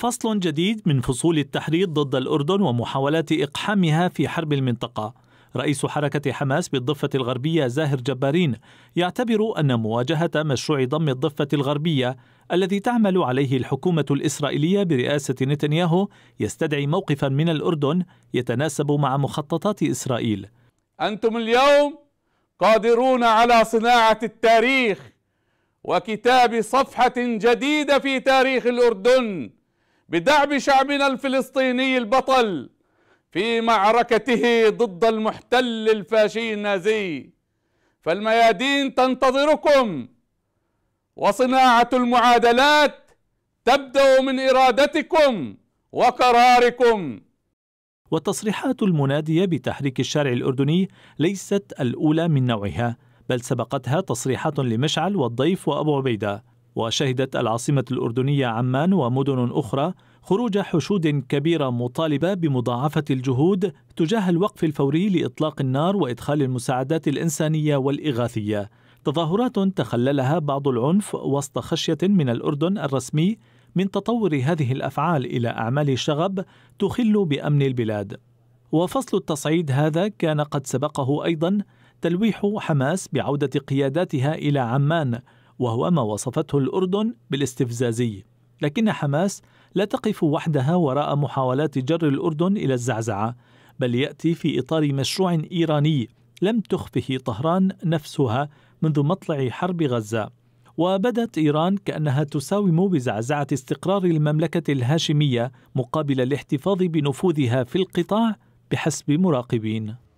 فصل جديد من فصول التحريض ضد الأردن ومحاولات إقحامها في حرب المنطقة رئيس حركة حماس بالضفة الغربية زاهر جبارين يعتبر أن مواجهة مشروع ضم الضفة الغربية الذي تعمل عليه الحكومة الإسرائيلية برئاسة نتنياهو يستدعي موقفا من الأردن يتناسب مع مخططات إسرائيل أنتم اليوم قادرون على صناعة التاريخ وكتاب صفحة جديدة في تاريخ الأردن بدعم شعبنا الفلسطيني البطل في معركته ضد المحتل الفاشي النازي فالميادين تنتظركم وصناعة المعادلات تبدأ من إرادتكم وقراركم والتصريحات المنادية بتحريك الشارع الأردني ليست الأولى من نوعها بل سبقتها تصريحات لمشعل والضيف وأبو عبيدة وشهدت العاصمة الأردنية عمان ومدن أخرى خروج حشود كبيرة مطالبة بمضاعفة الجهود تجاه الوقف الفوري لإطلاق النار وإدخال المساعدات الإنسانية والإغاثية تظاهرات تخللها بعض العنف وسط خشية من الأردن الرسمي من تطور هذه الأفعال إلى أعمال شغب تخل بأمن البلاد وفصل التصعيد هذا كان قد سبقه أيضا تلويح حماس بعودة قياداتها إلى عمان وهو ما وصفته الأردن بالاستفزازي لكن حماس لا تقف وحدها وراء محاولات جر الأردن إلى الزعزعة بل يأتي في إطار مشروع إيراني لم تخفه طهران نفسها منذ مطلع حرب غزة وبدت إيران كأنها تساوم بزعزعة استقرار المملكة الهاشمية مقابل الاحتفاظ بنفوذها في القطاع بحسب مراقبين